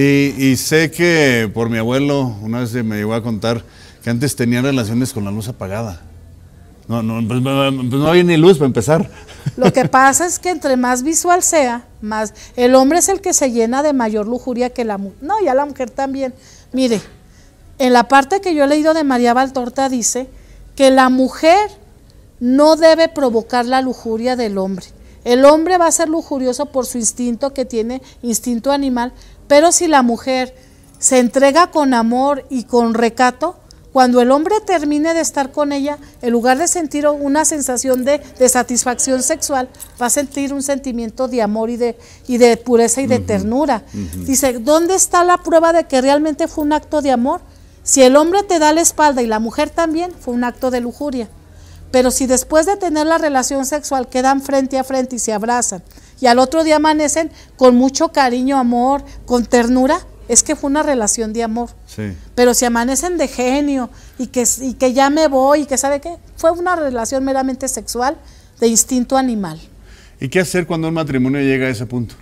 Y, sé que por mi abuelo, una vez me llegó a contar que antes tenía relaciones con la luz apagada. No, pues, no, pues, no había ni luz para empezar. Lo que pasa es que entre más visual sea, más. El hombre es el que se llena de mayor lujuria que la mujer. No, ya la mujer también. Mire, en la parte que yo he leído de María Baltorta dice que la mujer no debe provocar la lujuria del hombre. El hombre va a ser lujurioso por su instinto que tiene, instinto animal, pero si la mujer se entrega con amor y con recato, cuando el hombre termine de estar con ella, en lugar de sentir una sensación de, satisfacción sexual, va a sentir un sentimiento de amor y de, y de pureza y de ternura. Dice, ¿dónde está la prueba de que realmente fue un acto de amor? Si el hombre te da la espalda y la mujer también, fue un acto de lujuria. Pero si después de tener la relación sexual quedan frente a frente y se abrazan y al otro día amanecen con mucho cariño, amor, con ternura, es que fue una relación de amor. Sí. Pero si amanecen de genio y que, y que ya me voy y que sabe qué, fue una relación meramente sexual de instinto animal. ¿Y qué hacer cuando el matrimonio llega a ese punto?